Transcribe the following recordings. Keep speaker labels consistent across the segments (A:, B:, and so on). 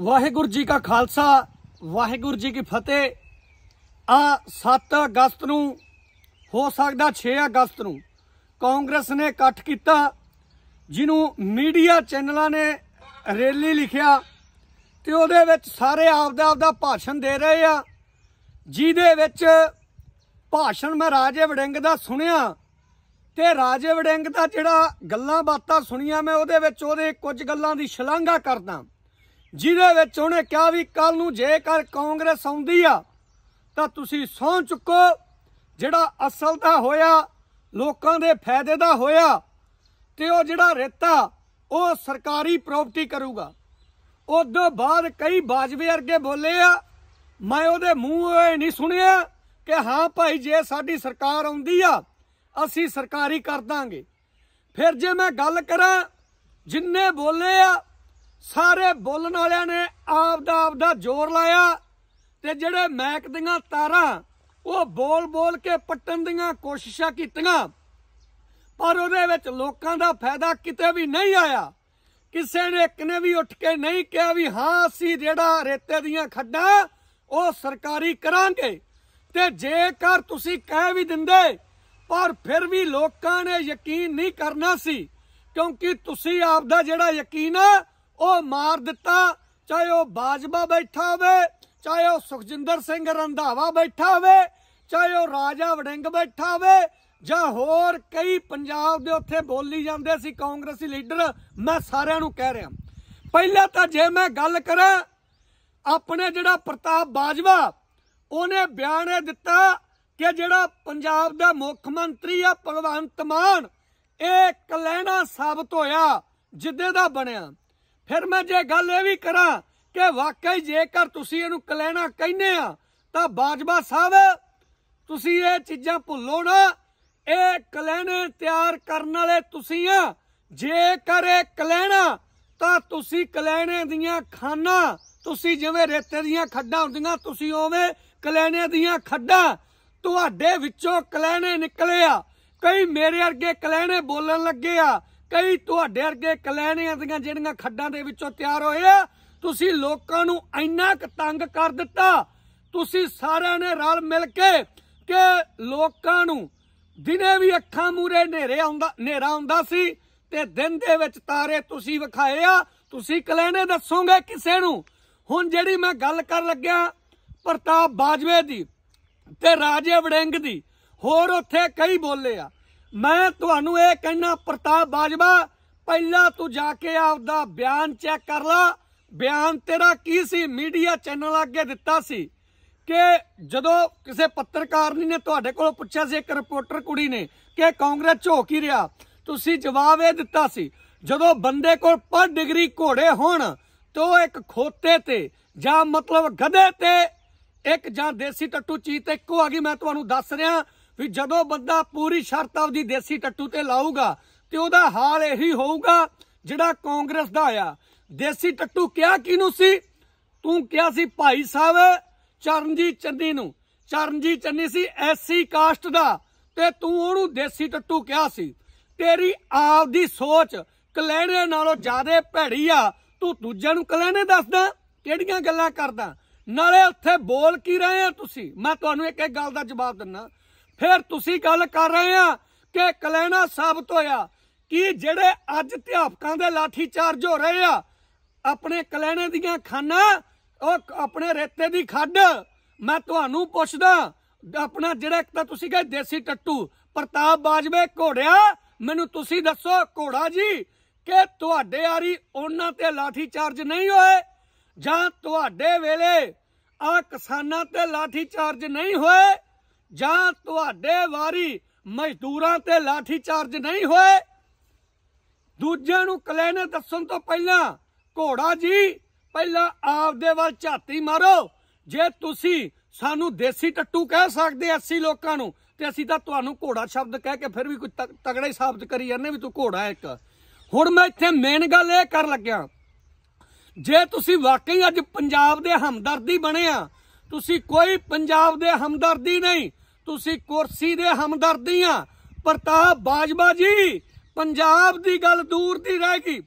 A: ਵਾਹਿਗੁਰੂ ਜੀ ਕਾ ਖਾਲਸਾ ਵਾਹਿਗੁਰੂ ਜੀ ਕੀ ਫਤਿਹ ਆ 7 ਅਗਸਤ ਨੂੰ ਹੋ ਸਕਦਾ 6 ਅਗਸਤ ਨੂੰ ਕਾਂਗਰਸ ਨੇ ਇਕੱਠ ਕੀਤਾ ਜਿਹਨੂੰ ਮੀਡੀਆ ਚੈਨਲਾਂ ਨੇ ਰੈਲੀ ਲਿਖਿਆ ਤੇ ਉਹਦੇ ਵਿੱਚ ਸਾਰੇ ਆਪਦਾ ਆਪਦਾ ਭਾਸ਼ਣ ਦੇ ਰਹੇ ਆ ਜਿਹਦੇ ਵਿੱਚ ਭਾਸ਼ਣ ਮੈਂ ਰਾਜੇ ਵੜਿੰਗ ਦਾ ਸੁਣਿਆ ਤੇ ਰਾਜੇ ਵੜਿੰਗ ਦਾ ਜਿਹੜਾ ਗੱਲਾਂ ਬਾਤਾਂ ਸੁਣੀਆਂ ਮੈਂ ਉਹਦੇ ਵਿੱਚ ਉਹਦੇ ਕੁਝ ਗੱਲਾਂ ਦੀ ਸ਼ਲਾਘਾ ਕਰਦਾ ਜਿਹਦੇ ਵਿੱਚ ਉਹਨੇ ਕਿਹਾ ਵੀ ਕੱਲ ਨੂੰ ਜੇਕਰ ਕਾਂਗਰਸ ਆਉਂਦੀ ਆ ਤਾਂ ਤੁਸੀਂ ਸੌਂ ਚੁੱਕੋ ਜਿਹੜਾ ਅਸਲ ਦਾ ਹੋਇਆ ਲੋਕਾਂ ਦੇ ਫਾਇਦੇ ਦਾ ਹੋਇਆ ਤੇ ਉਹ ਜਿਹੜਾ ਰੇਤਾ ਉਹ ਸਰਕਾਰੀ ਪ੍ਰਾਪਰਟੀ ਕਰੂਗਾ ਉਦੋਂ ਬਾਅਦ ਕਈ ਬਾਜਵੇ ਅਰਗੇ ਬੋਲੇ ਆ ਮੈਂ ਉਹਦੇ ਮੂੰਹ ਇਹ ਨਹੀਂ ਸੁਣਿਆ ਕਿ ਹਾਂ ਭਾਈ ਜੇ ਸਾਡੀ ਸਰਕਾਰ ਆਉਂਦੀ ਆ ਅਸੀਂ ਸਰਕਾਰੀ ਕਰ ਦਾਂਗੇ ਫਿਰ ਜੇ ਮੈਂ ਗੱਲ ਕਰਾਂ ਜਿੰਨੇ ਬੋਲੇ ਆ ਸਾਰੇ ਬੋਲਣ ਵਾਲਿਆਂ ਨੇ ਆਪ ਦਾ ਆਪ ਦਾ ਜ਼ੋਰ ਲਾਇਆ ਤੇ ਜਿਹੜੇ ਮੈਕ ਦੀਆਂ ਤਾਰਾਂ ਉਹ ਬੋਲ-ਬੋਲ ਕੇ ਪੱਟਣ ਦੀਆਂ ਕੋਸ਼ਿਸ਼ਾਂ ਕੀਤੀਆਂ ਪਰ ਉਹਦੇ ਵਿੱਚ ਲੋਕਾਂ ਦਾ ਫਾਇਦਾ ਕਿਤੇ ਵੀ ਨਹੀਂ ਆਇਆ ਕਿਸੇ ਨੇ ਇੱਕ ਨੇ ਵੀ ਉੱਠ ਕੇ ਨਹੀਂ ਕਿਹਾ ਵੀ ਹਾਂ ਅਸੀਂ ਜਿਹੜਾ ਰੇਤੇ ਦੀਆਂ ਖੱਡਾਂ ਉਹ ਸਰਕਾਰੀ ਕਰਾਂਗੇ ਤੇ ਜੇਕਰ ਤੁਸੀਂ ਕਹਿ ਵੀ ਦਿੰਦੇ ਪਰ ਫਿਰ ਵੀ ਲੋਕਾਂ ਨੇ ਯਕੀਨ ਨਹੀਂ ਕਰਨਾ ਸੀ ਕਿਉਂਕਿ ਤੁਸੀਂ ਆਪ ਦਾ ਜਿਹੜਾ ਯਕੀਨ ਹੈ ਉਹ ਮਾਰ ਦਿੱਤਾ ਚਾਹੇ ਉਹ ਬਾਜਵਾ ਬੈਠਾ ਹੋਵੇ ਚਾਹੇ ਉਹ ਸੁਖਜਿੰਦਰ ਸਿੰਘ ਰੰਧਾਵਾ ਬੈਠਾ ਹੋਵੇ ਚਾਹੇ ਉਹ ਰਾਜਾ ਵੜਿੰਗ ਬੈਠਾ ਹੋਵੇ ਜਾਂ ਹੋਰ ਕਈ ਪੰਜਾਬ ਦੇ ਉੱਥੇ ਬੋਲੀ ਜਾਂਦੇ ਸੀ ਕਾਂਗਰਸੀ ਲੀਡਰ ਮੈਂ ਸਾਰਿਆਂ ਨੂੰ ਕਹਿ ਰਿਹਾ ਪਹਿਲਾਂ ਤਾਂ ਜੇ ਮੈਂ ਗੱਲ ਕਰਾਂ ਆਪਣੇ ਜਿਹੜਾ ਪ੍ਰਤਾਪ ਬਾਜਵਾ ਉਹਨੇ ਬਿਆਨ ਇਹ ਦਿੱਤਾ ਕਿ ਜਿਹੜਾ ਪੰਜਾਬ ਦਾ ਮੁੱਖ ਮੰਤਰੀ ਆ ਭਗਵੰਤ ਮਾਨ ਇਹ ਕਲੈਣਾ ਸਾਬਤ ਹੋਇਆ ਜਿੱਦੇ ਦਾ ਬਣਿਆ ਫਿਰ ਮੈਂ ਜੇ ਗੱਲ ਇਹ ਵੀ ਕਰਾਂ ਕਿ ਵਾਕਈ ਜੇਕਰ ਤੁਸੀਂ ਇਹਨੂੰ ਕਲੈਣਾ ਕਹਿੰਦੇ ਆ ਤਾਂ ਬਾਜਵਾ ਸਾਹਿਬ ਤੁਸੀਂ ਇਹ ਚੀਜ਼ਾਂ ਭੁੱਲੋ ਨਾ ਇਹ ਕਲੈਣੇ ਤਿਆਰ ਕਰਨ ਵਾਲੇ ਤੁਸੀਂ ਆ ਜੇਕਰ ਇਹ ਕਲੈਣਾ ਤਾਂ ਤੁਸੀਂ ਕਲੈਣੇ ਦੀਆਂ ਖਾਨਾ ਤੁਸੀਂ ਜਿਵੇਂ ਰੇਤੇ ਦੀਆਂ ਖੱਡਾਂ ਹੁੰਦੀਆਂ ਤੁਸੀਂ ਓਵੇਂ ਕਲੈਣੇ ਦੀਆਂ ਖੱਡਾਂ ਤੁਹਾਡੇ ਵਿੱਚੋਂ ਕਲੈਣੇ ਨਿਕਲੇ ਆ ਕਈ ਮੇਰੇ ਅੱਗੇ ਕਲੈਣੇ ਬੋਲਣ ਲੱਗੇ ਆ ਕਈ ਤੁਹਾਡੇ ਅਰਗੇ ਕਲੈਣਿਆਂ ਦੀਆਂ ਜਿਹੜੀਆਂ ਖੱਡਾਂ ਦੇ ਵਿੱਚੋਂ ਤਿਆਰ ਹੋਏ ਆ ਤੁਸੀਂ ਲੋਕਾਂ ਨੂੰ ਇੰਨਾ ਕ ਤੰਗ ਕਰ ਦਿੱਤਾ ਤੁਸੀਂ ਸਾਰਿਆਂ ਨੇ ਰਲ ਮਿਲ ਕੇ ਕਿ ਲੋਕਾਂ ਨੂੰ ਦਿਨੇ ਵੀ ਅੱਖਾਂ ਮੂਰੇ ਹਨੇਰੇ ਆਉਂਦਾ ਹਨੇਰਾ ਆਉਂਦਾ ਸੀ ਤੇ ਦਿਨ ਦੇ ਵਿੱਚ ਤਾਰੇ ਤੁਸੀਂ ਵਿਖਾਏ ਆ ਤੁਸੀਂ ਕਲੈਣੇ ਦੱਸੋਗੇ ਕਿਸੇ ਨੂੰ ਹੁਣ ਜਿਹੜੀ ਮੈਂ ਗੱਲ ਕਰ ਲੱਗਿਆ ਪ੍ਰਤਾਪ ਬਾਜਵੇ ਦੀ ਤੇ ਰਾਜੇ ਵੜਿੰਗ ਦੀ ਹੋਰ ਉੱਥੇ ਕਈ ਬੋਲੇ ਆ ਮੈਂ ਤੁਹਾਨੂੰ ਇਹ ਕਹਿਣਾ ਪ੍ਰਤਾਪ ਬਾਜਵਾ ਪਹਿਲਾਂ ਤੂੰ ਜਾ ਕੇ ਆਪਦਾ ਬਿਆਨ ਚੈੱਕ ਕਰ ਲਾ ਬਿਆਨ ਤੇਰਾ ਕੀ ਸੀ ਮੀਡੀਆ ਚੈਨਲ ਅੱਗੇ ਦਿੱਤਾ ਸੀ ਕਿ ਜਦੋਂ ਕਿਸੇ ਪੱਤਰਕਾਰਨੀ ਨੇ ਤੁਹਾਡੇ ਕੋਲ ਪੁੱਛਿਆ ਸੀ ਇੱਕ ਰਿਪੋਰਟਰ ਕੁੜੀ ਨੇ ਕਿ ਕਾਂਗਰਸ ਝੋਕ ਹੀ ਰਿਹਾ ਤੁਸੀਂ ਜਵਾਬ ਇਹ ਦਿੱਤਾ ਸੀ ਜਦੋਂ ਬੰਦੇ ਕੋਲ ਪਰ ਡਿਗਰੀ ਘੋੜੇ ਹੋਣ ਤੋ ਇੱਕ ਖੋਤੇ ਤੇ ਜਾਂ ਮਤਲਬ ਗਧੇ ਤੇ ਇੱਕ ਜਾਂ ਦੇਸੀ ਟੱਟੂ ਚੀਜ਼ ਤੇ ਇੱਕੋ ਆ ਗਈ ਮੈਂ ਤੁਹਾਨੂੰ ਦੱਸ ਰਿਹਾ ਵੀ ਜਦੋਂ ਬੰਦਾ ਪੂਰੀ ਸ਼ਰਤ ਆਪਦੀ ਦੇਸੀ ਟੱਟੂ ਤੇ ਲਾਊਗਾ ਤੇ ਉਹਦਾ ਹਾਲ ਇਹੀ ਹੋਊਗਾ ਜਿਹੜਾ ਕਾਂਗਰਸ ਦਾ ਆ ਦੇਸੀ ਟੱਟੂ ਕਿਹਾ ਕਿਨੂੰ ਸੀ ਤੂੰ ਕਿਹਾ ਸੀ ਭਾਈ ਸਾਹਿਬ ਚਰਨਜੀਤ ਚੰਨੀ ਨੂੰ ਚਰਨਜੀਤ ਚੰਨੀ ਸੀ ਐਸਸੀ ਕਾਸਟ ਦਾ ਤੇ ਤੂੰ ਉਹਨੂੰ ਦੇਸੀ ਟੱਟੂ ਕਿਹਾ ਸੀ ਤੇਰੀ ਆਪਦੀ ਸੋਚ ਕਲੈਣੇ ਨਾਲੋਂ ਜ਼ਿਆਦਾ ਭੈੜੀ ਆ ਤੂੰ ਦੂਜਿਆਂ ਨੂੰ ਕਲੈਣੇ ਦੱਸਦਾ ਕਿਹੜੀਆਂ ਗੱਲਾਂ ਕਰਦਾ ਨਾਲੇ ਉੱਥੇ ਬੋਲ ਕੀ ਰਹੇ ਆ ਤੁਸੀਂ ਮੈਂ ਤੁਹਾਨੂੰ ਇੱਕ ਇੱਕ ਗੱਲ ਦਾ ਜਵਾਬ ਦਿੰਨਾ ਫਿਰ ਤੁਸੀਂ ਗੱਲ ਕਰ ਰਹੇ ਆ ਕਿ ਕਲੈਣਾ ਸਾਬਤ ਹੋਇਆ ਕਿ ਜਿਹੜੇ ਅੱਜ ਧਿਆਪਕਾਂ ਦੇ ਲਾਠੀ ਚਾਰਜ ਹੋ ਰਹੇ ਆ ਆਪਣੇ ਕਲੈਣੇ ਦੀਆਂ ਖਾਨਾ ਉਹ ਆਪਣੇ ਰੇਤੇ ਦੀ ਖੱਡ ਮੈਂ ਤੁਹਾਨੂੰ ਪੁੱਛਦਾ ਆਪਣਾ ਜਿਹੜਾ ਤਾਂ ਤੁਸੀਂ ਕਹੇ ਦੇਸੀ ਟੱਟੂ ਪ੍ਰਤਾਪ ਬਾਜਵੇ ਘੋੜਿਆ ਮੈਨੂੰ ਤੁਸੀਂ ਦੱਸੋ ਘੋੜਾ ਜੀ ਕਿ ਤੁਹਾਡੇ ਆਰੀ ਉਹਨਾਂ ਤੇ ਲਾਠੀ ਚਾਰਜ ਨਹੀਂ ਹੋਏ ਜਾਂ ਤੁਹਾਡੇ ਵੇਲੇ ਆ ਕਿਸਾਨਾਂ ਤੇ ਲਾਠੀ ਚਾਰਜ ਨਹੀਂ ਹੋਏ ਜਾਂ ਤੁਹਾਡੇ ਵਾਰੀ ਮਜ਼ਦੂਰਾਂ ਤੇ ਲਾਠੀ ਚਾਰਜ ਨਹੀਂ ਹੋਏ ਦੂਜਿਆਂ ਨੂੰ ਕਲੇਨੇ ਦੱਸਣ ਤੋਂ ਪਹਿਲਾਂ ਘੋੜਾ ਜੀ ਪਹਿਲਾਂ ਆਪਦੇ ਵੱਲ ਝਾਤੀ ਮਾਰੋ ਜੇ ਤੁਸੀਂ ਸਾਨੂੰ ਦੇਸੀ ਟੱਟੂ ਕਹਿ ਸਕਦੇ 80 ਲੋਕਾਂ ਨੂੰ ਤੇ ਅਸੀਂ ਤਾਂ ਤੁਹਾਨੂੰ ਘੋੜਾ ਸ਼ਬਦ ਕਹਿ ਕੇ ਫਿਰ ਵੀ ਕੋਈ ਤਗੜਾ ਹੀ ਸਾਬਤ ਕਰੀ ਜਾਂਦੇ ਵੀ ਤੂੰ ਘੋੜਾ ਇੱਕ ਹੁਣ ਮੈਂ ਇੱਥੇ ਮੇਨ ਗੱਲ ਇਹ ਕਰਨ ਲੱਗਿਆ ਜੇ ਤੁਸੀਂ ਵਾਕਈ ਅੱਜ ਪੰਜਾਬ ਦੇ ਹਮਦਰਦੀ ਬਣੇ ਆ ਤੁਸੀਂ ਕੋਈ ਪੰਜਾਬ ਦੇ ਹਮਦਰਦੀ ਨਹੀਂ ਤੁਸੀਂ ਕੁਰਸੀ ਦੇ ਹਮਦਰਦੀ ਆ ਪ੍ਰਤਾਪ ਬਾਜਵਾ ਜੀ ਪੰਜਾਬ ਦੀ ਗੱਲ ਦੂਰ ਦੀ ਰਹਿ ਗਈ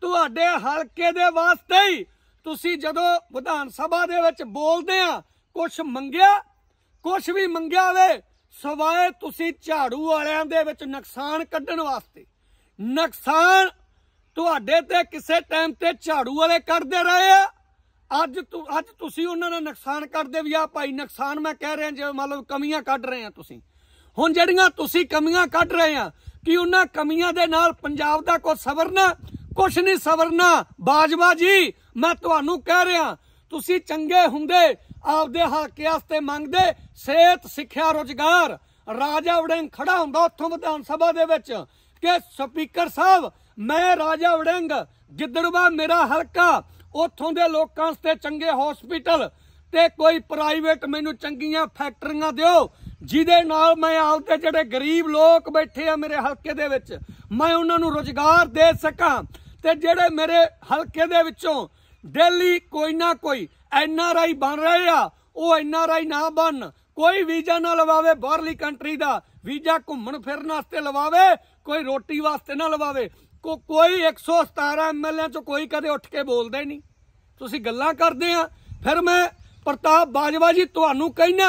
A: ਤੁਹਾਡੇ ਹਲਕੇ ਦੇ ਵਾਸਤੇ ਹੀ ਤੁਸੀਂ ਜਦੋਂ ਵਿਧਾਨ ਸਭਾ ਦੇ ਵਿੱਚ ਬੋਲਦੇ ਆ ਕੁਝ ਮੰਗਿਆ ਕੁਝ ਵੀ ਮੰਗਿਆ ਵੇ ਸਵਾਏ ਤੁਸੀਂ ਝਾੜੂ ਵਾਲਿਆਂ ਦੇ ਵਿੱਚ ਨੁਕਸਾਨ ਕੱਢਣ ਵਾਸਤੇ ਨੁਕਸਾਨ ਤੁਹਾਡੇ ਤੇ ਕਿਸੇ ਟਾਈਮ ਤੇ ਝਾੜੂ ਵਾਲੇ ਕੱਢਦੇ ਰਹੇ ਆ ਅੱਜ ਤੂੰ ਅੱਜ ਤੁਸੀਂ ਉਹਨਾਂ ਦਾ ਨੁਕਸਾਨ ਕਰਦੇ ਵੀ ਆ ਭਾਈ ਨੁਕਸਾਨ ਮੈਂ ਕਹਿ ਰਿਹਾ ਜੇ ਮਤਲਬ ਕਮੀਆਂ ਕੱਢ ਰਹੇ ਆ ਤੁਸੀਂ ਹੁਣ ਜਿਹੜੀਆਂ ਤੁਸੀਂ ਕਮੀਆਂ ਕੱਢ ਰਹੇ ਆ ਕਿ ਉਹਨਾਂ ਕਮੀਆਂ ਦੇ ਨਾਲ ਪੰਜਾਬ ਦਾ ਕੋਈ ਸਵਰਨਾ ਕੁਛ ਨਹੀਂ ਸਵਰਨਾ ਬਾਜਵਾ ਜੀ ਮੈਂ ਤੁਹਾਨੂੰ ਕਹਿ ਰਿਹਾ ਤੁਸੀਂ ਚੰਗੇ ਹੁੰਦੇ ਆਪਦੇ ਹੱਕ ਵਾਸਤੇ ਮੰਗਦੇ ਸਿਹਤ ਸਿੱਖਿਆ ਰੋਜ਼ਗਾਰ ਰਾਜਾ ਵੜਿੰਗ ਖੜਾ ਹੁੰਦਾ ਉੱਥੋਂ ਵਿਧਾਨ ਸਭਾ ਦੇ ਵਿੱਚ ਕਿ ਸਪੀਕਰ ਸਾਹਿਬ ਮੈਂ ਰਾਜਾ ਵੜਿੰਗ ਗਿੱਦੜਵਾ ਮੇਰਾ ਹਲਕਾ ਉੱਥੋਂ ਦੇ ਲੋਕਾਂ ਤੇ ਚੰਗੇ ਹਸਪੀਟਲ ਤੇ ਕੋਈ ਪ੍ਰਾਈਵੇਟ ਮੈਨੂੰ ਚੰਗੀਆਂ ਫੈਕਟਰੀਆਂ ਦਿਓ ਜਿਹਦੇ ਨਾਲ ਮੈਂ ਆਪਦੇ ਜਿਹੜੇ ਗਰੀਬ ਲੋਕ ਬੈਠੇ ਆ ਮੇਰੇ ਹਲਕੇ ਦੇ ਵਿੱਚ ਮੈਂ ਉਹਨਾਂ ਨੂੰ ਰੋਜ਼ਗਾਰ ਦੇ ਸਕਾਂ ਤੇ ਜਿਹੜੇ ਮੇਰੇ ਹਲਕੇ ਦੇ ਵਿੱਚੋਂ ਦਿੱਲੀ ਕੋਈ ਨਾ ਕੋਈ ਐਨ ਆਰ ਆਈ ਬਣ ਰਹੇ ਆ ਉਹ ਐਨ ਆਰ ਆਈ ਨਾ ਬਣ ਕੋਈ ਵੀਜ਼ਾ ਨਾ ਲਵਾਵੇ ਬਾਹਰਲੀ ਕੰਟਰੀ ਦਾ ਵੀਜ਼ਾ ਘੁੰਮਣ ਫਿਰਨ ਵਾਸਤੇ ਲਵਾਵੇ ਕੋਈ ਰੋਟੀ ਵਾਸਤੇ ਨਾ ਲਵਾਵੇ ਕੋ ਕੋਈ 117 ਐਮਐਲਏ ਚੋਂ ਕੋਈ ਕਦੇ ਉੱਠ ਕੇ ਬੋਲਦਾ ਹੀ ਨਹੀਂ ਤੁਸੀਂ ਗੱਲਾਂ ਕਰਦੇ ਆ ਫਿਰ ਮੈਂ ਪ੍ਰਤਾਪ ਬਾਜਵਾ ਜੀ ਤੁਹਾਨੂੰ ਕਹਿਣਾ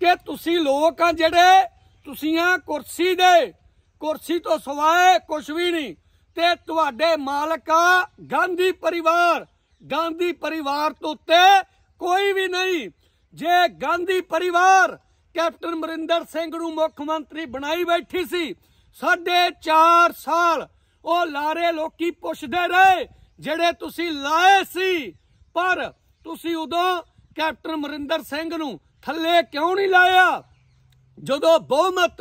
A: ਕਿ ਤੁਸੀਂ ਲੋਕ ਆ ਜਿਹੜੇ ਤੁਸੀਂ ਆ ਕੁਰਸੀ ਦੇ ਕੁਰਸੀ ਤੋਂ ਸਵਾਏ ਕੁਝ ਵੀ ਨਹੀਂ ਤੇ ਤੁਹਾਡੇ ਮਾਲਕ ਆ ਗਾਂਧੀ ਪਰਿਵਾਰ ਗਾਂਧੀ ਪਰਿਵਾਰ ਤੋਂ ਉੱਤੇ ਕੋਈ ਵੀ ਨਹੀਂ ਜੇ ਗਾਂਧੀ ਪਰਿਵਾਰ ਕੈਪਟਨ ਮਰਿੰਦਰ ਸਿੰਘ ਨੂੰ ਮੁੱਖ ਮੰਤਰੀ ਬਣਾਈ ਬੈਠੀ ਸੀ ਸਾਢੇ 4 ਸਾਲ ਉਹ ਲਾਰੇ ਲੋਕੀ ਪੁੱਛਦੇ ਰਹੇ ਜਿਹੜੇ ਤੁਸੀਂ ਲਾਏ ਸੀ ਪਰ ਤੁਸੀਂ ਉਦੋਂ ਕੈਪਟਨ ਮਰਿੰਦਰ ਸਿੰਘ ਨੂੰ ਥੱਲੇ ਕਿਉਂ ਨਹੀਂ ਲਾਇਆ ਜਦੋਂ ਬਹੁਮਤ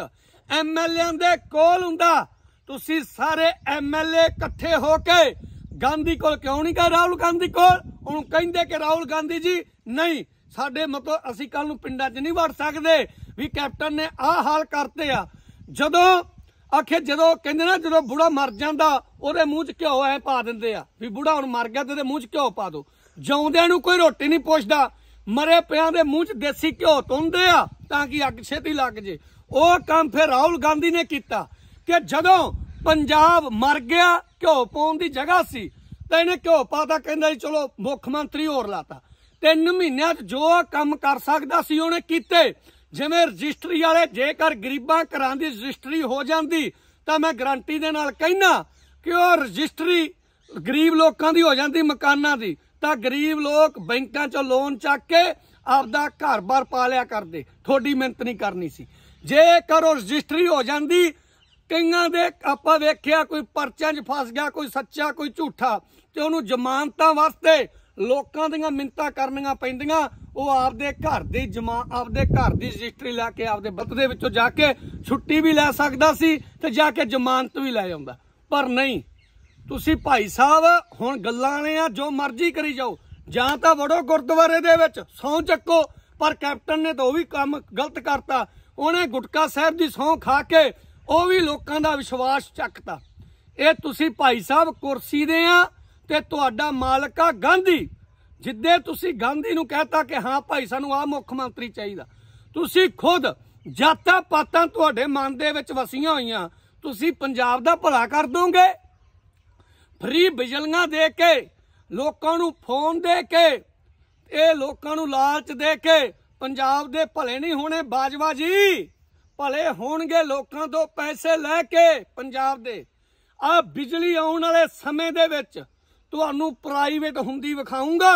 A: ਐਮਐਲਏਆਂ ਦੇ ਕੋਲ ਹੁੰਦਾ ਤੁਸੀਂ ਸਾਰੇ ਐਮਐਲਏ ਇਕੱਠੇ ਹੋ ਕੇ ਗਾਂਧੀ ਕੋਲ ਕਿਉਂ ਨਹੀਂ ਗਏ ਰਾਹੁਲ ਗਾਂਧੀ ਕੋਲ ਉਹਨੂੰ ਕਹਿੰਦੇ ਕਿ ਰਾਹੁਲ ਗਾਂਧੀ ਜੀ ਨਹੀਂ ਸਾਡੇ ਮਤਲਬ ਅਸੀਂ ਕੱਲ ਨੂੰ ਪਿੰਡਾਂ 'ਚ ਨਹੀਂ ਵੜ ਸਕਦੇ ਵੀ ਕੈਪਟਨ ਨੇ ਆਹ ਹਾਲ ਕਰਤੇ ਆ ਜਦੋਂ ਆਖੇ ਜਦੋਂ ਕਹਿੰਦੇ ਨਾ ਜਦੋਂ ਬੁੜਾ ਮਰ ਜਾਂਦਾ ਉਹਦੇ ਮੂੰਹ 'ਚ ਘਿਓ ਐ ਪਾ ਦਿੰਦੇ ਆ ਵੀ ਬੁੜਾ ਹੁਣ ਮਰ ਗਿਆ ਤੇ ਉਹਦੇ ਮੂੰਹ 'ਚ ਘਿਓ ਪਾ ਦੋ ਜਿਉਂਦਿਆਂ ਨੂੰ ਕੋਈ ਰੋਟੀ ਨਹੀਂ ਪੁੱਛਦਾ ਮਰੇ ਪਿਆਂ ਦੇ ਮੂੰਹ 'ਚ ਦੇਸੀ ਘਿਓ ਤੁੰਦੇ ਆ ਤਾਂ ਕਿ ਅੱਗ ਛੇਤੀ ਲੱਗ ਜੇ ਉਹ ਕੰਮ ਫਿਰ ਰਾਹੁਲ ਗਾਂਧੀ ਨੇ ਕੀਤਾ ਕਿ ਜਦੋਂ ਪੰਜਾਬ ਮਰ ਗਿਆ ਘਿਓ ਪਾਉਣ ਦੀ ਜਗ੍ਹਾ ਸੀ ਤੇ ਇਹਨੇ ਘਿਓ ਪਾਤਾ ਕਹਿੰਦਾ ਚਲੋ ਮੁੱਖ ਮੰਤਰੀ ਹੋਰ ਲਾਤਾ ਤਿੰਨ ਮਹੀਨਿਆਂ 'ਚ ਜੋ ਕੰਮ ਕਰ ਸਕਦਾ ਸੀ ਉਹਨੇ ਕੀਤੇ ਜਿਵੇਂ ਰਜਿਸਟਰੀ ਵਾਲੇ ਜੇਕਰ ਗਰੀਬਾਂ ਘਰਾਂ ਦੀ ਰਜਿਸਟਰੀ ਹੋ ਜਾਂਦੀ ਤਾਂ ਮੈਂ ਗਰੰਟੀ ਦੇ ਨਾਲ ਕਹਿਣਾ ਕਿ ਉਹ ਰਜਿਸਟਰੀ ਗਰੀਬ ਲੋਕਾਂ ਦੀ ਹੋ ਜਾਂਦੀ ਮਕਾਨਾਂ ਦੀ ਤਾਂ ਗਰੀਬ ਲੋਕ ਬੈਂਕਾਂ 'ਚੋਂ ਲੋਨ ਚੱਕ ਕੇ ਆਪਦਾ ਘਰ-ਬਾਰ ਪਾ ਲਿਆ ਕਰਦੇ ਥੋੜੀ ਮਿਹਨਤ ਨਹੀਂ ਕਰਨੀ ਸੀ ਜੇਕਰ ਉਹ ਰਜਿਸਟਰੀ ਹੋ ਜਾਂਦੀ ਕਈਆਂ ਦੇ ਆਪਾਂ ਵੇਖਿਆ ਕੋਈ ਪਰਚਿਆਂ 'ਚ ਫਸ ਗਿਆ ਕੋਈ ਸੱਚਾ ਕੋਈ ਝੂਠਾ ਤੇ ਉਹਨੂੰ ਜ਼ਮਾਨਤਾਂ ਵਾਸਤੇ ਲੋਕਾਂ ਦੀਆਂ ਮਿੰਤਾ ਕਰਨੀਆਂ ਪੈਂਦੀਆਂ ਉਹ ਆਪਦੇ ਘਰ ਦੀ ਜਮਾ ਆਪਦੇ ਘਰ ਦੀ ਰਜਿਸਟਰੀ ਲੈ ਕੇ ਆਪਦੇ ਬਤ ਦੇ ਵਿੱਚੋਂ ਜਾ ਕੇ ਛੁੱਟੀ ਵੀ ਲੈ ਸਕਦਾ ਸੀ ਤੇ ਜਾ ਕੇ ਜ਼ਮਾਨਤ ਵੀ ਲੈ ਆਉਂਦਾ ਪਰ ਨਹੀਂ ਤੁਸੀਂ ਭਾਈ ਸਾਹਿਬ ਹੁਣ ਗੱਲਾਂ ਨੇ ਆ ਜੋ ਮਰਜ਼ੀ ਕਰੀ ਜਾਓ ਜਾਂ ਤਾਂ ਵੜੋ ਗੁਰਦੁਆਰੇ ਦੇ ਵਿੱਚ ਸੌਂ ਚੱਕੋ ਪਰ ਕੈਪਟਨ ਨੇ ਤਾਂ ਉਹ ਵੀ ਕੰਮ ਗਲਤ ਕਰਤਾ ਉਹਨੇ ਗੁਟਕਾ ਸਾਹਿਬ ਦੀ ਸੌਂ ਖਾ ਕੇ ਉਹ ਵੀ ਲੋਕਾਂ ਦਾ ਵਿਸ਼ਵਾਸ ਚੱਕਤਾ ਇਹ ਤੁਸੀਂ ਭਾਈ ਸਾਹਿਬ ਕੁਰਸੀ ਦੇ ਆ ਤੇ ਤੁਹਾਡਾ ਮਾਲਕਾ ਗਾਂਧੀ ਜਿੱਦੇ ਤੁਸੀਂ ਗਾਂਧੀ ਨੂੰ ਕਹਤਾ ਕਿ ਹਾਂ ਭਾਈ ਸਾਨੂੰ ਆ ਮੁੱਖ ਮੰਤਰੀ ਚਾਹੀਦਾ ਤੁਸੀਂ ਖੁਦ ਜਾਤਾਂ ਪਾਤਾਂ ਤੁਹਾਡੇ ਮਨ ਦੇ ਵਿੱਚ ਵਸੀਆਂ ਹੋਈਆਂ ਤੁਸੀਂ ਪੰਜਾਬ ਦਾ ਭਲਾ ਕਰ ਦੋਗੇ ਫ੍ਰੀ ਬਿਜਲੀਆਂ ਦੇ ਕੇ ਲੋਕਾਂ ਨੂੰ ਫੋਨ ਦੇ ਕੇ ਇਹ ਲੋਕਾਂ ਨੂੰ ਲਾਲਚ ਦੇ ਕੇ ਪੰਜਾਬ ਦੇ ਭਲੇ ਨਹੀਂ ਹੋਣੇ ਬਾਜਵਾ ਜੀ ਭਲੇ ਹੋਣਗੇ ਲੋਕਾਂ ਤੋਂ ਪੈਸੇ ਲੈ ਕੇ ਪੰਜਾਬ ਦੇ ਆ ਬਿਜਲੀ ਆਉਣ ਵਾਲੇ ਸਮੇਂ ਦੇ ਵਿੱਚ ਤੁਹਾਨੂੰ ਪ੍ਰਾਈਵੇਟ ਹੁੰਦੀ ਵਿਖਾਉਂਗਾ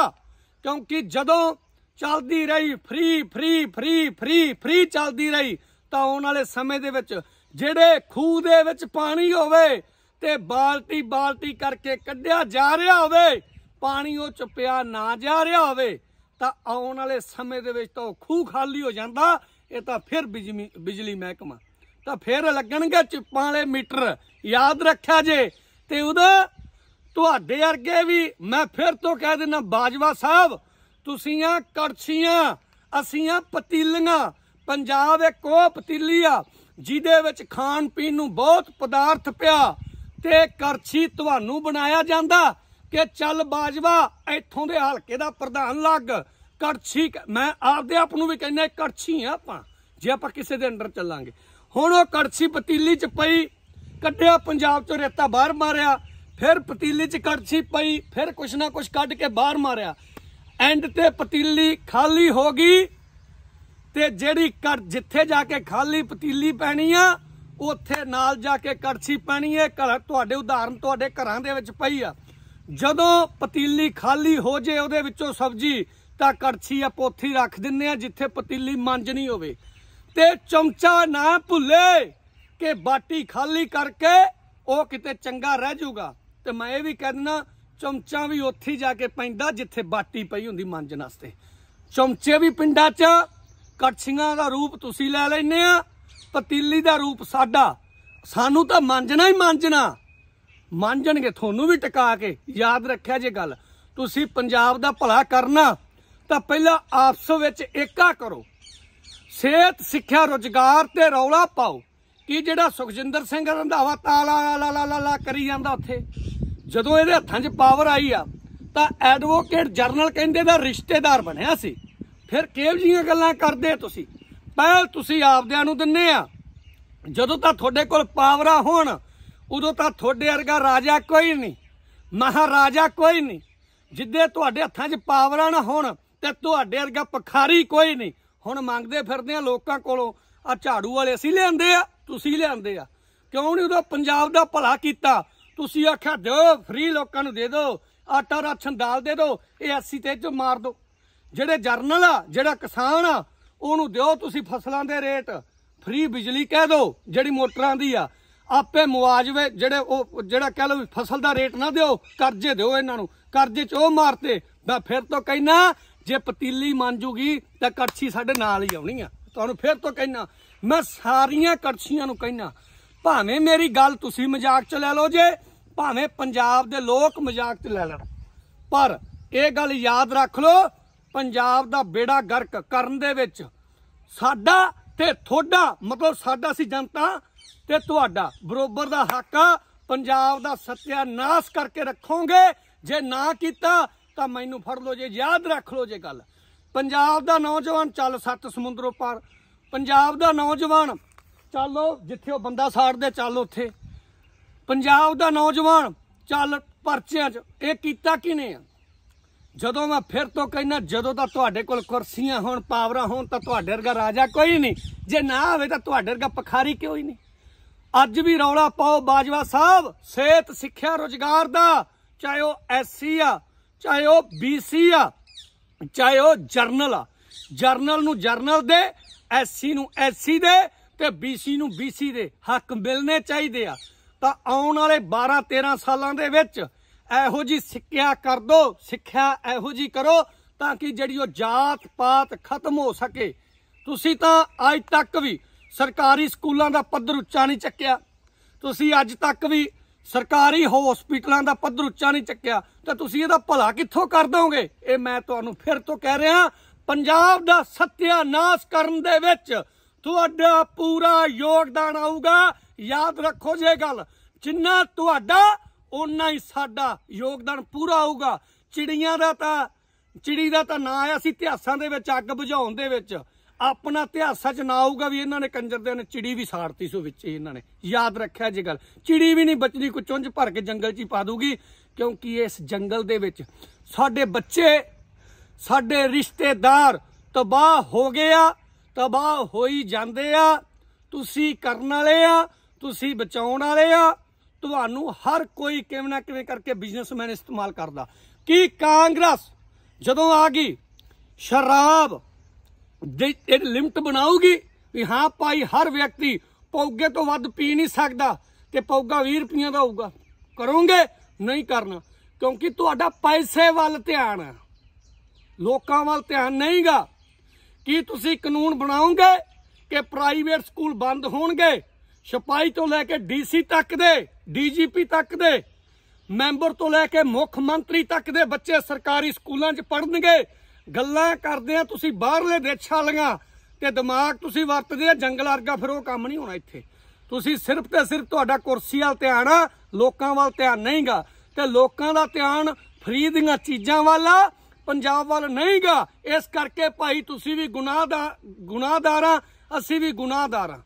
A: ਕਿਉਂਕਿ ਜਦੋਂ ਚੱਲਦੀ ਰਹੀ free free free free free ਚੱਲਦੀ ਰਹੀ ਤਾਂ ਆਉਣ ਵਾਲੇ ਸਮੇਂ ਦੇ ਵਿੱਚ ਜਿਹੜੇ ਖੂਹ ਦੇ ਵਿੱਚ ਪਾਣੀ ਹੋਵੇ ਤੇ ਬਾਲਟੀ ਬਾਲਟੀ ਕਰਕੇ ਕੱਢਿਆ ਜਾ ਰਿਹਾ ਹੋਵੇ ਪਾਣੀ ਉਹ ਚੁੱਪਿਆ ਨਾ ਜਾ ਰਿਹਾ ਹੋਵੇ ਤਾਂ ਆਉਣ ਵਾਲੇ ਸਮੇਂ ਦੇ ਵਿੱਚ ਤਾਂ ਖੂਹ ਖਾਲੀ ਹੋ ਜਾਂਦਾ ਇਹ ਤਾਂ ਫਿਰ ਬਿਜਲੀ ਮਹਿਕਮਾ ਤਾਂ ਫਿਰ ਲੱਗਣਗੇ ਚਿੱਪਾਂ ਵਾਲੇ ਮੀਟਰ ਯਾਦ ਰੱਖਿਆ ਜੇ ਤੇ ਉਹਦਾ ਤੁਹਾਡੇ ਵਰਗੇ ਵੀ ਮੈਂ ਫਿਰ ਤੋਂ ਕਹਿ ਦਿੰਦਾ ਬਾਜਵਾ ਸਾਹਿਬ ਤੁਸੀਂ ਆ ਕੜਛੀਆਂ ਅਸੀਂ ਆ ਪਤੀਲੀਆਂ ਪੰਜਾਬ ਇੱਕ ਉਹ ਪਤੀਲੀ ਆ ਜਿਹਦੇ ਵਿੱਚ ਖਾਣ ਪੀਣ ਨੂੰ ਬਹੁਤ ਪਦਾਰਥ ਪਿਆ ਤੇ ਕੜਛੀ ਤੁਹਾਨੂੰ ਬਣਾਇਆ ਜਾਂਦਾ ਕਿ ਚੱਲ ਬਾਜਵਾ ਇੱਥੋਂ ਦੇ ਹਲਕੇ ਦਾ ਪ੍ਰਧਾਨ ਲੱਗ ਕੜਛੀ ਮੈਂ ਆਪਦੇ ਆਪ ਨੂੰ ਵੀ ਕਹਿੰਦਾ ਕੜਛੀ ਆ ਆਪਾਂ ਜੇ ਆਪਾਂ ਕਿਸੇ ਦੇ ਅੰਡਰ ਚੱਲਾਂਗੇ ਹੁਣ ਉਹ ਕੜਛੀ ਪਤੀਲੀ 'ਚ ਪਈ ਕੱਢਿਆ ਪੰਜਾਬ 'ਚੋਂ ਰੇਤਾ ਬਾਹਰ ਮਾਰਿਆ ਫਿਰ ਪਤੀਲੀ 'ਚ ਕੜਛੀ ਪਈ ਫਿਰ ਕੁਛ ਨਾ ਕੁਛ ਕੱਢ ਕੇ ਬਾਹਰ ਮਾਰਿਆ ਐਂਡ ਤੇ ਪਤੀਲੀ ਖਾਲੀ ਹੋ ਗਈ ਤੇ ਜਿਹੜੀ ਕੜ ਜਿੱਥੇ ਜਾ ਕੇ ਖਾਲੀ ਪਤੀਲੀ ਪੈਣੀ ਆ ਉੱਥੇ ਨਾਲ ਜਾ ਕੇ ਕੜਛੀ ਪੈਣੀ ਹੈ ਘਰ ਤੁਹਾਡੇ ਉਦਾਹਰਨ ਤੁਹਾਡੇ ਘਰਾਂ ਦੇ ਵਿੱਚ ਪਈ ਆ ਜਦੋਂ ਪਤੀਲੀ ਖਾਲੀ ਹੋ ਜੇ ਉਹਦੇ ਵਿੱਚੋਂ ਸਬਜ਼ੀ ਤਾਂ ਕੜਛੀ ਆ ਪੋਥੀ ਰੱਖ ਦਿੰਨੇ ਆ ਜਿੱਥੇ ਪਤੀਲੀ ਮੰਜਣੀ ਹੋਵੇ ਤੇ ਚਮਚਾ ਨਾ ਭੁੱਲੇ ਕਿ ਬਾਟੀ ਖਾਲੀ ਕਰਕੇ ਉਹ ਕਿਤੇ ਚੰਗਾ ਰਹਿ ਜਾਊਗਾ ਤੇ ਮੈਂ ਇਹ ਵੀ ਕਹਿੰਦਾ ਚਮਚਾ ਵੀ ਉੱਥੇ ਜਾ ਕੇ ਪੈਂਦਾ ਜਿੱਥੇ ਬਾਟੀ ਪਈ ਹੁੰਦੀ ਮਾਂਜਣ ਵਾਸਤੇ ਚਮਚੇ ਵੀ ਪਿੰਡਾਂ 'ਚ ਕੜਛੀਆਂ ਦਾ ਰੂਪ ਤੁਸੀਂ ਲੈ ਲੈਨੇ ਆ ਪਤੀਲੀ ਦਾ ਰੂਪ ਸਾਡਾ ਸਾਨੂੰ ਤਾਂ ਮਾਂਜਣਾ ਹੀ ਮਾਂਜਣਾ ਮਾਂਜਣਗੇ ਤੁਹਾਨੂੰ ਵੀ ਟਿਕਾ ਕੇ ਯਾਦ ਰੱਖਿਆ ਜੇ ਗੱਲ ਤੁਸੀਂ ਪੰਜਾਬ ਦਾ ਭਲਾ ਕਰਨਾ ਤਾਂ ਪਹਿਲਾਂ ਆਪਸ ਵਿੱਚ ਏਕਾ ਕਰੋ ਸਿਹਤ ਸਿੱਖਿਆ ਰੋਜ਼ਗਾਰ ਤੇ ਰੌਲਾ ਪਾਓ ਕਿ ਜਿਹੜਾ ਸੁਖਜਿੰਦਰ ਸਿੰਘ ਰੰਧਾਵਾ ਤਾਲਾ ਲਾ ਲਾ ਲਾ ਕਰੀ ਜਾਂਦਾ ਉੱਥੇ ਜਦੋਂ ਇਹਦੇ ਹੱਥਾਂ 'ਚ ਪਾਵਰ ਆਈ ਆ ਤਾਂ ਐਡਵੋਕੇਟ ਜਰਨਲ ਕਹਿੰਦੇ ਦਾ ਰਿਸ਼ਤੇਦਾਰ ਬਣਿਆ ਸੀ ਫਿਰ ਕਿਹੋ ਜੀਆਂ ਗੱਲਾਂ ਕਰਦੇ ਤੁਸੀਂ ਪਹਿਲ ਤੁਸੀਂ ਆਪਦਿਆਂ ਨੂੰ ਦਿੰਨੇ ਆ ਜਦੋਂ ਤਾਂ ਤੁਹਾਡੇ ਕੋਲ ਪਾਵਰਾ ਹੋਣ ਉਦੋਂ ਤਾਂ ਤੁਹਾਡੇ ਵਰਗਾ ਰਾਜਾ ਕੋਈ ਨਹੀਂ ਮਹਾਰਾਜਾ ਕੋਈ ਨਹੀਂ ਜਿੱਦੇ ਤੁਹਾਡੇ ਹੱਥਾਂ 'ਚ ਪਾਵਰਾਂ ਨਾ ਹੋਣ ਤੇ ਤੁਹਾਡੇ ਵਰਗਾ ਪਖਾਰੀ ਕੋਈ ਨਹੀਂ ਹੁਣ ਮੰਗਦੇ ਫਿਰਦੇ ਆ ਲੋਕਾਂ ਕੋਲੋਂ ਆ ਝਾੜੂ ਵਾਲੇ ਅਸੀਂ ਲਿਆਂਦੇ ਆ ਤੁਸੀਂ ਲਿਆਂਦੇ ਆ ਕਿਉਂ ਨਹੀਂ ਉਹਦਾ ਪੰਜਾਬ ਦਾ ਭਲਾ ਕੀਤਾ ਤੁਸੀਂ ਆਖਿਆ ਦਿਓ ਫ੍ਰੀ ਲੋਕਾਂ ਨੂੰ ਦੇ ਦਿਓ ਆਟਾ ਰਾਸ਼ਨ ਦਾਲ ਦੇ ਦਿਓ ਇਹ ਐਸੀ ਤੇ ਚ ਮਾਰ ਦਿਓ ਜਿਹੜੇ ਜਰਨਲ ਆ ਜਿਹੜਾ ਕਿਸਾਨ ਆ ਉਹਨੂੰ ਦਿਓ ਤੁਸੀਂ ਫਸਲਾਂ ਦੇ ਰੇਟ ਫ੍ਰੀ ਬਿਜਲੀ ਕਹਿ ਦਿਓ ਜਿਹੜੀ ਮੋਟਰਾਂ ਦੀ ਆ ਆਪੇ ਮੁਆਵਜ਼ੇ ਜਿਹੜੇ ਉਹ ਜਿਹੜਾ ਕਹਿ ਲਓ ਫਸਲ ਦਾ ਰੇਟ ਨਾ ਦਿਓ ਕਰਜ਼ੇ ਦਿਓ ਇਹਨਾਂ ਨੂੰ ਕਰਜ਼ੇ 'ਚ ਉਹ ਮਾਰਤੇ ਮੈਂ ਫਿਰ ਤੋਂ ਕਹਿਣਾ ਜੇ ਪਤੀਲੀ ਮੰਨ ਜੂਗੀ ਤਾਂ ਕੜਛੀ ਸਾਡੇ ਨਾਲ ਹੀ ਆਉਣੀ ਆ ਤੁਹਾਨੂੰ ਫੇਰ ਤੋਂ ਕਹਿਣਾ ਮੈਂ ਸਾਰੀਆਂ ਕੜਛੀਆਂ ਨੂੰ ਕਹਿਣਾ ਭਾਵੇਂ ਮੇਰੀ ਗੱਲ ਤੁਸੀਂ ਮਜ਼ਾਕ 'ਚ ਲੈ ਲਓ ਜੇ ਭਾਵੇਂ ਪੰਜਾਬ ਦੇ ਲੋਕ ਮਜ਼ਾਕ 'ਚ ਲੈ ਲੈਣ ਪਰ ਇਹ ਗੱਲ ਯਾਦ ਰੱਖ ਲਓ ਪੰਜਾਬ ਦਾ ਬੇੜਾ ਗਰਕ ਕਰਨ ਦੇ ਵਿੱਚ ਸਾਡਾ ਤੇ ਥੋੜਾ ਮਤਲਬ ਸਾਡਾ ਸੀ ਜਨਤਾ ਤੇ ਤੁਹਾਡਾ ਬਰੋਬਰ ਦਾ ਹੱਕ ਆ ਪੰਜਾਬ ਦਾ ਸਤਿਆਨਾਸ਼ ਕਰਕੇ ਰੱਖੋਗੇ ਜੇ ਨਾ ਕੀਤਾ ਤਾਂ ਮੈਨੂੰ ਫੜ ਲਓ ਜੇ ਯਾਦ ਰੱਖ ਲਓ ਜੇ ਗੱਲ ਪੰਜਾਬ ਦਾ ਨੌਜਵਾਨ ਚੱਲ ਸੱਤ ਸਮੁੰਦਰੋਂ ਪਾਰ ਪੰਜਾਬ ਦਾ ਨੌਜਵਾਨ ਚੱਲੋ ਜਿੱਥੇ ਉਹ ਬੰਦਾ ਸਾੜਦੇ ਚੱਲ ਉੱਥੇ ਪੰਜਾਬ ਦਾ ਨੌਜਵਾਨ ਚੱਲ ਪਰਚਿਆਂ 'ਚ ਇਹ ਕੀਤਾ ਕਿਨੇ ਆ ਜਦੋਂ ਮੈਂ ਫਿਰ ਤੋਂ ਕਹਿੰਦਾ ਜਦੋਂ ਤਾਂ ਤੁਹਾਡੇ ਕੋਲ ਕੁਰਸੀਆਂ ਹੋਣ ਪਾਵਰਾਂ ਹੋਣ ਤਾਂ ਤੁਹਾਡੇ ਵਰਗਾ ਰਾਜਾ ਕੋਈ ਨਹੀਂ ਜੇ ਨਾ ਹੋਵੇ ਤਾਂ ਤੁਹਾਡੇ ਵਰਗਾ ਪਖਾਰੀ ਕਿਉਂ ਹੀ ਨਹੀਂ ਅੱਜ ਵੀ ਰੌਲਾ ਪਾਓ ਬਾਜਵਾ ਸਾਹਿਬ ਸਿਹਤ ਸਿੱਖਿਆ ਰੋਜ਼ਗਾਰ ਦਾ ਚਾਹੇ ਉਹ ਐਸਸੀ ਆ ਚਾਹੇ ਉਹ ਬੀਸੀ ਆ ਚਾਹੇ ਉਹ ਜਰਨਲ ਆ ਜਰਨਲ ਨੂੰ ਜਰਨਲ ਦੇ ਐਸਸੀ ਨੂੰ ਐਸਸੀ ਦੇ ਤੇ ਬੀਸੀ ਨੂੰ ਬੀਸੀ ਦੇ ਹੱਕ ਮਿਲਨੇ ਚਾਹੀਦੇ ਆ ਤਾਂ ਆਉਣ ਵਾਲੇ 12 13 ਸਾਲਾਂ ਦੇ ਵਿੱਚ ਇਹੋ ਜੀ ਸਿੱਖਿਆ ਕਰ ਦੋ ਸਿੱਖਿਆ ਇਹੋ ਜੀ ਕਰੋ ਤਾਂ ਕਿ ਜਿਹੜੀ ਉਹ ਜਾਤ ਪਾਤ ਖਤਮ ਹੋ ਸਕੇ ਤੁਸੀਂ ਤਾਂ ਅੱਜ ਤੱਕ ਵੀ ਸਰਕਾਰੀ ਸਕੂਲਾਂ ਦਾ ਪੱਧਰ ਉੱਚਾ ਨਹੀਂ ਚੱਕਿਆ ਤੁਸੀਂ ਅੱਜ ਤੱਕ ਵੀ ਸਰਕਾਰੀ ਹਸਪੀਟਲਾਂ ਦਾ ਪੱਧਰ ਉੱਚਾ ਨਹੀਂ ਚੱਕਿਆ ਤਾਂ ਤੁਸੀਂ ਇਹਦਾ ਭਲਾ ਕਿੱਥੋਂ ਕਰ ਦੋਗੇ ਇਹ ਮੈਂ ਤੁਹਾਨੂੰ ਫਿਰ ਤੋਂ ਕਹਿ ਰਿਹਾ ਪੰਜਾਬ ਦਾ ਸਤਿਆਨਾਸ਼ ਕਰਨ ਦੇ ਵਿੱਚ ਤੁਹਾਡਾ ਪੂਰਾ ਯੋਗਦਾਨ ਆਊਗਾ ਯਾਦ ਰੱਖੋ ਜੇ ਗੱਲ ਜਿੰਨਾ ਤੁਹਾਡਾ ਉਨਾ ਹੀ ਸਾਡਾ ਯੋਗਦਾਨ ਪੂਰਾ ਆਊਗਾ ਚਿੜੀਆਂ ਦਾ ਤਾਂ ਚਿੜੀ ਦਾ ਤਾਂ ਨਾਂ ਆਇਆ ਸੀ ਇਤਿਹਾਸਾਂ ਦੇ ਵਿੱਚ ਅੱਗ ਬੁਝਾਉਣ ਦੇ ਵਿੱਚ ਆਪਣਾ ਇਤਿਹਾਸ ਚ ਨਾ ਆਊਗਾ ਵੀ ਇਹਨਾਂ ਨੇ ਕੰਜਰ ਦੇ ਨੇ ਚਿੜੀ ਵੀ ਸਾੜਤੀ ਸੋ ਵਿੱਚ ਇਹਨਾਂ ਨੇ ਯਾਦ ਰੱਖਿਆ ਜੇ ਗੱਲ ਚਿੜੀ ਵੀ ਨਹੀਂ ਬਚਣੀ ਕੋ ਚੁੰਝ ਭਰ ਕੇ ਜੰਗਲ 'ਚ ਪਾ ਦੂਗੀ ਕਿਉਂਕਿ ਇਸ ਜੰਗਲ ਦੇ ਵਿੱਚ ਸਾਡੇ ਬੱਚੇ ਸਾਡੇ ਰਿਸ਼ਤੇਦਾਰ ਤਬਾਹ ਹੋ ਗਏ ਆ ਤਬਾਹ ਹੋਈ ਜਾਂਦੇ ਆ ਤੁਸੀਂ ਕਰਨ ਵਾਲੇ ਆ ਤੁਸੀਂ ਬਚਾਉਣ ਵਾਲੇ ਆ ਤੁਹਾਨੂੰ ਹਰ ਕੋਈ ਕਿਵੇਂ ਨਾ ਕਿਵੇਂ ਕਰਕੇ ਬਿਜ਼ਨਸਮੈਨ ਇਸਤੇਮਾਲ ਕਰਦਾ ਕੀ ਕਾਂਗਰਸ ਜਦੋਂ ਆ ਗਈ ਸ਼ਰਾਬ ਜੇ ਇਹ ਲਿਮਟ ਬਣਾਉਗੀ ਵੀ ਹਾਂ ਭਾਈ ਹਰ ਵਿਅਕਤੀ ਪੌਗੇ ਤੋਂ ਵੱਧ ਪੀ ਨਹੀਂ ਸਕਦਾ ਤੇ ਪੌਗਾ 20 ਰੁਪਈਆ ਦਾ ਹੋਊਗਾ ਕਰੋਗੇ ਨਹੀਂ ਕਰਨਾ ਕਿਉਂਕਿ ਤੁਹਾਡਾ ਪੈਸੇ ਵੱਲ ਧਿਆਨ ਹੈ ਲੋਕਾਂ ਵੱਲ ਧਿਆਨ ਨਹੀਂਗਾ ਕੀ ਤੁਸੀਂ ਕਾਨੂੰਨ ਬਣਾਉਂਗੇ ਕਿ ਪ੍ਰਾਈਵੇਟ ਸਕੂਲ ਬੰਦ ਹੋਣਗੇ ਸਿਪਾਈ ਤੋਂ ਲੈ ਕੇ ਡੀਸੀ ਤੱਕ ਦੇ ਡੀਜੀਪੀ ਤੱਕ ਦੇ ਮੈਂਬਰ ਤੋਂ ਲੈ ਕੇ ਮੁੱਖ ਮੰਤਰੀ ਤੱਕ ਦੇ ਬੱਚੇ ਸਰਕਾਰੀ ਸਕੂਲਾਂ 'ਚ ਪੜਨਗੇ ਗੱਲਾਂ ਕਰਦੇ ਆ ਤੁਸੀਂ ਬਾਹਰਲੇ ਦੇਸ਼ਾਂ ਵਾਲੀਆਂ ਤੇ ਦਿਮਾਗ ਤੁਸੀਂ ਵਰਤਦੇ ਆ ਜੰਗਲ ਵਰਗਾ ਫਿਰ ਉਹ ਕੰਮ ਨਹੀਂ ਹੋਣਾ ਇੱਥੇ ਤੁਸੀਂ ਸਿਰਫ ਤੇ ਸਿਰਫ ਤੁਹਾਡਾ ਕੁਰਸੀ ਵਾਲ ਧਿਆਨ ਆ ਲੋਕਾਂ ਵੱਲ ਧਿਆਨ ਨਹੀਂਗਾ ਤੇ ਲੋਕਾਂ ਦਾ ਧਿਆਨ ਫਰੀ ਦੀਆਂ ਚੀਜ਼ਾਂ ਵੱਲ ਪੰਜਾਬ ਵੱਲ ਨਹੀਂਗਾ ਇਸ ਕਰਕੇ ਭਾਈ ਤੁਸੀਂ ਵੀ ਗੁਨਾਹ ਦਾ ਗੁਨਾਹਦਾਰਾਂ ਅਸੀਂ ਵੀ ਗੁਨਾਹਦਾਰਾਂ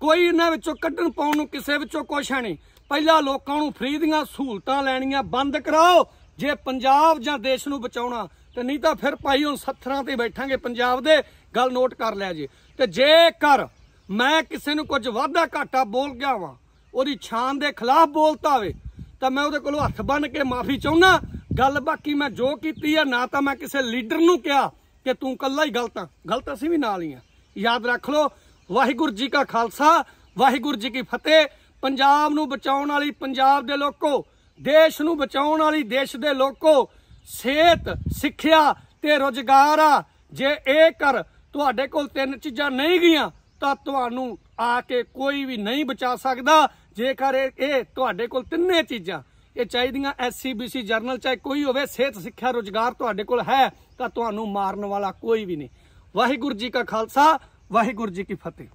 A: ਕੋਈ ਇਹਨਾਂ ਵਿੱਚੋਂ ਕੱਢਣ ਪਾਉਣ ਨੂੰ ਕਿਸੇ ਵਿੱਚੋਂ ਕੁਛ ਨਹੀਂ ਪਹਿਲਾਂ ਲੋਕਾਂ ਨੂੰ ਫਰੀ ਦੀਆਂ ਸਹੂਲਤਾਂ ਲੈਣੀਆਂ ਬੰਦ ਕਰਾਓ ਜੇ ਪੰਜਾਬ ਜਾਂ ਦੇਸ਼ ਨੂੰ ਬਚਾਉਣਾ ਤੇ ਨਹੀਂ ਤਾਂ ਫਿਰ ਭਾਈ ਹੁਣ ਸੱਥਰਾਂ ਤੇ ਬੈਠਾਂਗੇ ਪੰਜਾਬ ਦੇ ਗੱਲ ਨੋਟ ਕਰ ਲਿਆ ਜੀ ਤੇ ਜੇਕਰ ਮੈਂ ਕਿਸੇ ਨੂੰ ਕੁਝ ਵਾਧਾ ਘਾਟਾ ਬੋਲ ਗਿਆ ਵਾਂ ਉਹਦੀ ਛਾਨ ਦੇ ਖਿਲਾਫ ਬੋਲਤਾ ਹੋਵੇ ਤਾਂ ਮੈਂ ਉਹਦੇ ਕੋਲੋਂ ਹੱਥ ਬੰਨ ਕੇ ਮਾਫੀ ਚਾਹੁੰਨਾ ਗੱਲ ਬਾਕੀ ਮੈਂ ਜੋ ਕੀਤੀ ਆ ਨਾ ਤਾਂ ਮੈਂ ਕਿਸੇ ਲੀਡਰ ਨੂੰ ਕਿਹਾ ਕਿ ਤੂੰ ਕੱਲਾ ਹੀ ਗਲਤ ਆ ਗਲਤ ਅਸੀਂ ਵੀ ਨਾਲ ਹੀ ਆ ਯਾਦ ਰੱਖ ਲਓ ਵਾਹਿਗੁਰੂ ਜੀ ਕਾ ਖਾਲਸਾ ਵਾਹਿਗੁਰੂ ਜੀ ਕੀ ਫਤਿਹ ਪੰਜਾਬ ਨੂੰ ਬਚਾਉਣ ਵਾਲੀ ਪੰਜਾਬ ਦੇ ਲੋਕੋ ਦੇਸ਼ ਨੂੰ ਬਚਾਉਣ ਵਾਲੀ ਦੇਸ਼ ਦੇ ਲੋਕੋ ਸਿਹਤ ਸਿੱਖਿਆ ਤੇ ਰੋਜ਼ਗਾਰ ਆ ਜੇ ਇਹ ਕਰ ਤੁਹਾਡੇ ਕੋਲ ਤਿੰਨ ਚੀਜ਼ਾਂ ਨਹੀਂ ਗਈਆਂ ਤਾਂ ਤੁਹਾਨੂੰ ਆ ਕੇ ਕੋਈ ਵੀ ਨਹੀਂ ਬਚਾ ਸਕਦਾ ਜੇਕਰ ਇਹ ਤੁਹਾਡੇ ਕੋਲ ਤਿੰਨੇ ਚੀਜ਼ਾਂ ਇਹ ਚਾਹੀਦੀਆਂ ਐਸਸੀਬੀਸੀ ਜਰਨਲ ਚਾਹੇ ਕੋਈ ਹੋਵੇ ਸਿਹਤ ਸਿੱਖਿਆ ਰੋਜ਼ਗਾਰ ਤੁਹਾਡੇ ਕੋਲ ਹੈ ਤਾਂ ਤੁਹਾਨੂੰ ਮਾਰਨ ਵਾਲਾ ਕੋਈ ਵੀ ਨਹੀਂ ਵਾਹਿਗੁਰੂ ਜੀ ਕਾ ਖਾਲਸਾ ਵਾਹਿਗੁਰੂ ਜੀ ਕੀ ਫਤਿਹ